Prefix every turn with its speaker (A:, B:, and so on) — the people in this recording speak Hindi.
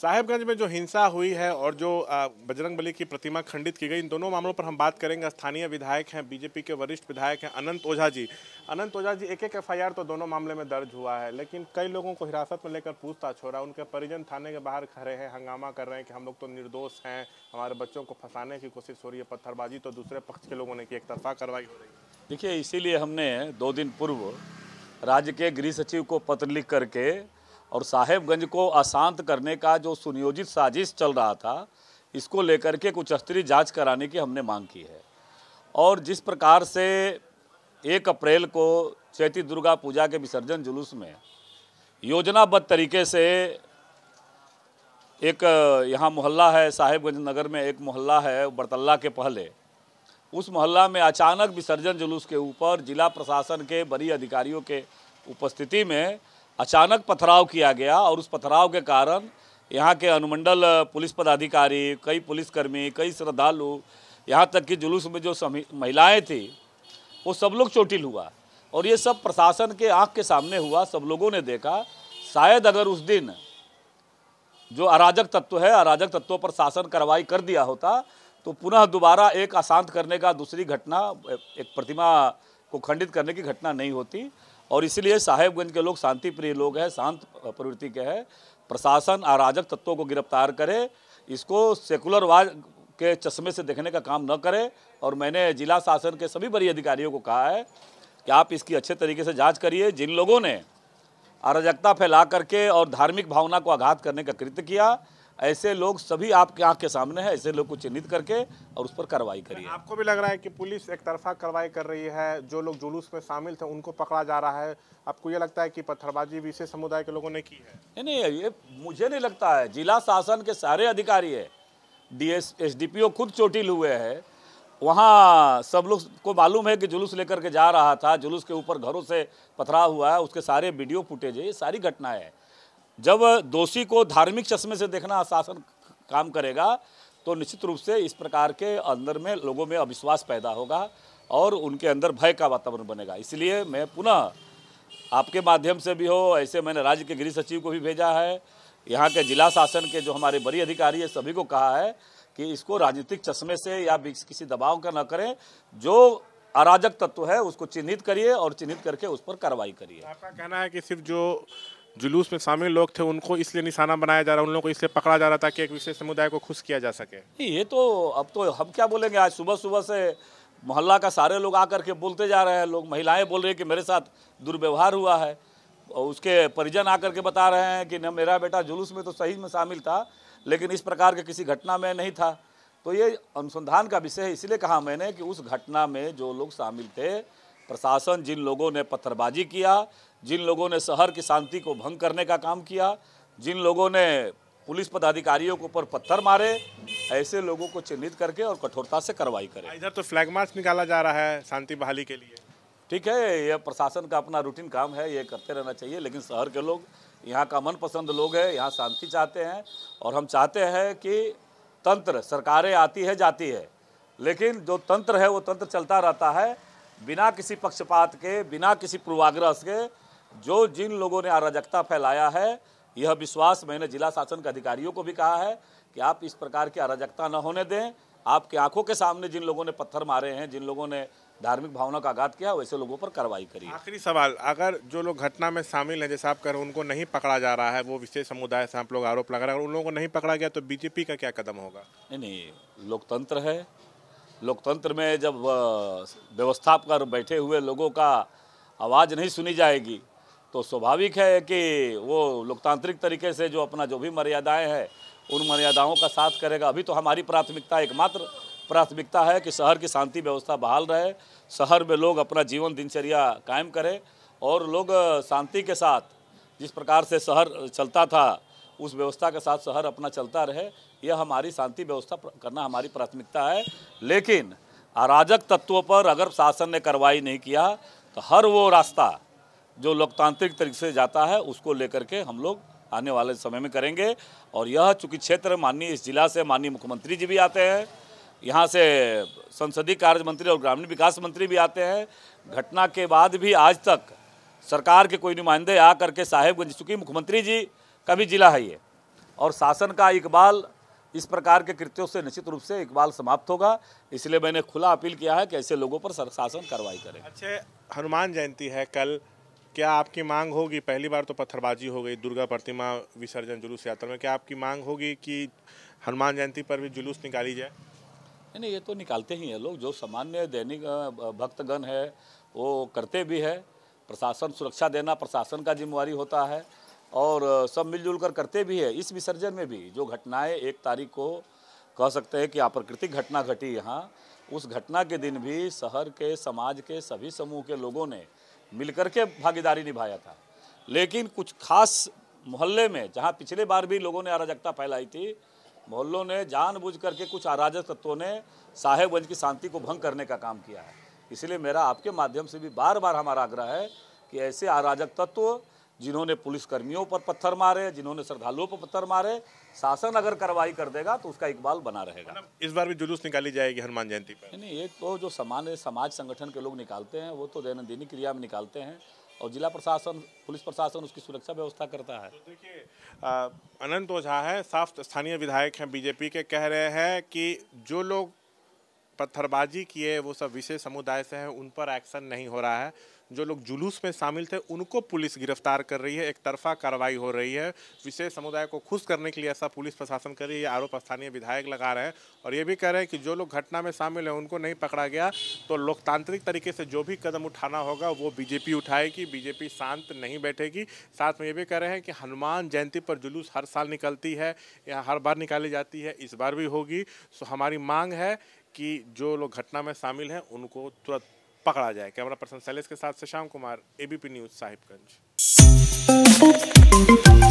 A: साहेबगंज में जो हिंसा हुई है और जो बजरंग बली की प्रतिमा खंडित की गई इन दोनों मामलों पर हम बात करेंगे स्थानीय विधायक हैं बीजेपी के वरिष्ठ विधायक हैं अनंत ओझा जी अनंत ओझा जी एक एक एफआईआर तो दोनों मामले में दर्ज हुआ है लेकिन कई लोगों को हिरासत में लेकर पूछताछ हो रहा है उनके परिजन थाने के बाहर खड़े हैं हंगामा कर रहे हैं कि हम लोग तो निर्दोष हैं हमारे बच्चों को फंसाने की कोशिश हो रही है पत्थरबाजी तो दूसरे पक्ष के लोगों ने की एक तरफा कार्रवाई हो रही
B: है देखिए इसीलिए हमने दो दिन पूर्व राज्य के गृह सचिव को पत्र लिख करके और साहेबगंज को अशांत करने का जो सुनियोजित साजिश चल रहा था इसको लेकर के कुछ स्तरीय जाँच कराने की हमने मांग की है और जिस प्रकार से एक अप्रैल को चैती दुर्गा पूजा के विसर्जन जुलूस में योजनाबद्ध तरीके से एक यहाँ मोहल्ला है साहेबगंज नगर में एक मोहल्ला है बरतल्ला के पहले उस मोहल्ला में अचानक विसर्जन जुलूस के ऊपर जिला प्रशासन के बड़ी अधिकारियों के उपस्थिति में अचानक पथराव किया गया और उस पथराव के कारण यहाँ के अनुमंडल पुलिस पदाधिकारी कई पुलिसकर्मी कई श्रद्धालु यहाँ तक कि जुलूस में जो महिलाएं थी वो सब लोग चोटिल हुआ और ये सब प्रशासन के आंख के सामने हुआ सब लोगों ने देखा शायद अगर उस दिन जो अराजक तत्व है अराजक तत्वों पर शासन कार्रवाई कर दिया होता तो पुनः दोबारा एक अशांत करने का दूसरी घटना एक प्रतिमा को खंडित करने की घटना नहीं होती और इसलिए साहेबगंज के लोग शांति प्रिय लोग हैं शांत प्रवृत्ति के हैं प्रशासन अराजक तत्वों को गिरफ्तार करे इसको सेकुलरवाद के चश्मे से देखने का काम न करे और मैंने जिला शासन के सभी बड़ी अधिकारियों को कहा है कि आप इसकी अच्छे तरीके से जांच करिए जिन लोगों ने अराजकता फैला करके और धार्मिक भावना को आघात करने का कृत्य किया ऐसे लोग सभी आपके आंख के सामने है ऐसे लोग को चिन्हित करके और उस पर कार्रवाई करिए आपको
A: भी लग रहा है कि पुलिस एक तरफा कार्रवाई कर रही है जो लोग जुलूस में शामिल थे उनको पकड़ा जा रहा है आपको ये लगता है कि पत्थरबाजी विशेष समुदाय के लोगों ने की
B: है नहीं ये मुझे नहीं लगता है जिला शासन के सारे अधिकारी है D S S D P O खुद चोटिल हुए हैं वहाँ सब लोग को मालूम है कि जुलूस लेकर के जा रहा था जुलूस के ऊपर घरों से पथरा हुआ है उसके सारे वीडियो फुटेज है ये सारी घटनाएं है जब दोषी को धार्मिक चश्मे से देखना शासन काम करेगा तो निश्चित रूप से इस प्रकार के अंदर में लोगों में अविश्वास पैदा होगा और उनके अंदर भय का वातावरण बनेगा इसलिए मैं पुनः आपके माध्यम से भी हो ऐसे मैंने राज्य के गृह सचिव को भी भेजा है यहाँ के जिला शासन के जो हमारे बड़ी अधिकारी है सभी को कहा है कि इसको राजनीतिक चश्मे से या किसी दबाव का न करें जो अराजक तत्व है उसको चिन्हित करिए और चिन्हित करके उस पर कार्रवाई करिए आपका कहना है
A: कि सिर्फ जो जुलूस में शामिल लोग थे उनको इसलिए निशाना बनाया जा रहा उन लोगों को इसलिए पकड़ा जा रहा था कि एक विशेष समुदाय को खुश किया जा सके
B: ये तो अब तो हम क्या बोलेंगे आज सुबह सुबह से मोहल्ला का सारे लोग आकर के बोलते जा रहे हैं लोग महिलाएं बोल रही है कि मेरे साथ दुर्व्यवहार हुआ है और उसके परिजन आकर के बता रहे हैं कि न मेरा बेटा जुलूस में तो सही में शामिल था लेकिन इस प्रकार के किसी घटना में नहीं था तो ये अनुसंधान का विषय है इसलिए कहा मैंने कि उस घटना में जो लोग शामिल थे प्रशासन जिन लोगों ने पत्थरबाजी किया जिन लोगों ने शहर की शांति को भंग करने का काम किया जिन लोगों ने पुलिस पदाधिकारियों के ऊपर पत्थर मारे ऐसे लोगों को चिन्हित करके और कठोरता से कार्रवाई करें हाँ, इधर तो फ्लैग मार्च निकाला जा रहा है शांति बहाली के लिए ठीक है यह प्रशासन का अपना रूटीन काम है ये करते रहना चाहिए लेकिन शहर के लोग यहाँ का मनपसंद लोग है यहाँ शांति चाहते हैं और हम चाहते हैं कि तंत्र सरकारें आती है जाती है लेकिन जो तंत्र है वो तंत्र चलता रहता है बिना किसी पक्षपात के बिना किसी पूर्वाग्रह के जो जिन लोगों ने अराजकता फैलाया है यह विश्वास मैंने जिला शासन के अधिकारियों को भी कहा है कि आप इस प्रकार की अराजकता न होने दें आपके आंखों के सामने जिन लोगों ने पत्थर मारे हैं जिन लोगों ने धार्मिक भावना का आघात किया वैसे लोगों पर कार्रवाई करी आखिरी सवाल अगर
A: जो लोग घटना में शामिल हैं जैसे आप कह रहे उनको नहीं पकड़ा जा रहा है वो विशेष समुदाय से आप लोग आरोप लगा रहे हैं उन लोगों को
B: नहीं पकड़ा गया तो बीजेपी का क्या कदम होगा नहीं नहीं लोकतंत्र है लोकतंत्र में जब व्यवस्था पर बैठे हुए लोगों का आवाज़ नहीं सुनी जाएगी तो स्वाभाविक है कि वो लोकतांत्रिक तरीके से जो अपना जो भी मर्यादाएं हैं उन मर्यादाओं का साथ करेगा अभी तो हमारी प्राथमिकता एकमात्र प्राथमिकता है कि शहर की शांति व्यवस्था बहाल रहे शहर में लोग अपना जीवन दिनचर्या कायम करें और लोग शांति के साथ जिस प्रकार से शहर चलता था उस व्यवस्था के साथ शहर अपना चलता रहे यह हमारी शांति व्यवस्था करना हमारी प्राथमिकता है लेकिन अराजक तत्वों पर अगर शासन ने कार्रवाई नहीं किया तो हर वो रास्ता जो लोकतांत्रिक तरीके से जाता है उसको लेकर के हम लोग आने वाले समय में करेंगे और यह चूँकि क्षेत्र माननीय इस जिला से माननीय मुख्यमंत्री जी भी आते हैं यहाँ से संसदीय कार्य मंत्री और ग्रामीण विकास मंत्री भी आते हैं घटना के बाद भी आज तक सरकार के कोई नुमाइंदे आ करके साहेबगंज चूँकि मुख्यमंत्री जी का भी जिला है ये और शासन का इकबाल इस प्रकार के कृत्यों से निश्चित रूप से इकबाल समाप्त होगा इसलिए मैंने खुला अपील किया है कि ऐसे लोगों पर शासन कार्रवाई करें अच्छा हनुमान जयंती है कल क्या
A: आपकी मांग होगी पहली बार तो पत्थरबाजी हो गई दुर्गा प्रतिमा विसर्जन जुलूस यात्रा में क्या आपकी मांग
B: होगी कि हनुमान जयंती पर भी जुलूस निकाली जाए नहीं ये तो निकालते ही हैं लोग जो सामान्य दैनिक भक्तगण है वो करते भी है प्रशासन सुरक्षा देना प्रशासन का जिम्मेवारी होता है और सब मिलजुल कर करते भी है इस विसर्जन में भी जो घटनाएं एक तारीख को कह सकते हैं कि अप्राकृतिक घटना घटी यहाँ उस घटना के दिन भी शहर के समाज के सभी समूह के लोगों ने मिलकर के भागीदारी निभाया था लेकिन कुछ खास मोहल्ले में जहाँ पिछले बार भी लोगों ने अराजकता फैलाई थी मोहल्लों ने जानबूझ करके कुछ अराजक तत्वों ने साहेबगंज की शांति को भंग करने का काम किया है इसलिए मेरा आपके माध्यम से भी बार बार हमारा आग्रह है कि ऐसे अराजक तत्व जिन्होंने पुलिसकर्मियों पर पत्थर मारे जिन्होंने श्रद्धालुओं पर पत्थर मारे शासन अगर कार्रवाई कर देगा तो उसका इकबाल बना रहेगा मतलब
A: इस बार भी जुलूस निकाली जाएगी हनुमान जयंती
B: पर नहीं एक तो जो सामान्य समाज संगठन के लोग निकालते हैं वो तो दैनंदिनी क्रिया में निकालते हैं और जिला प्रशासन पुलिस प्रशासन उसकी सुरक्षा व्यवस्था करता है तो देखिए अनंत ओझा है साफ
A: स्थानीय विधायक हैं बीजेपी के कह रहे हैं कि जो लोग पत्थरबाजी किए वो सब विशेष समुदाय से हैं उन पर एक्शन नहीं हो रहा है जो लोग जुलूस में शामिल थे उनको पुलिस गिरफ्तार कर रही है एक तरफा कार्रवाई हो रही है विशेष समुदाय को खुश करने के लिए ऐसा पुलिस प्रशासन कर रही है आरोप स्थानीय विधायक लगा रहे हैं और ये भी कह रहे हैं कि जो लोग घटना में शामिल हैं उनको नहीं पकड़ा गया तो लोकतांत्रिक तरीके से जो भी कदम उठाना होगा वो बीजेपी उठाएगी बीजेपी शांत नहीं बैठेगी साथ में ये भी कह रहे हैं कि हनुमान जयंती पर जुलूस हर साल निकलती है या हर बार निकाली जाती है इस बार भी होगी सो हमारी मांग है कि जो लोग घटना में शामिल हैं उनको तुरंत पकड़ा जाए कैमरा पर्सन शैलेश के साथ शशांक कुमार एबीपी न्यूज़ साहिबगंज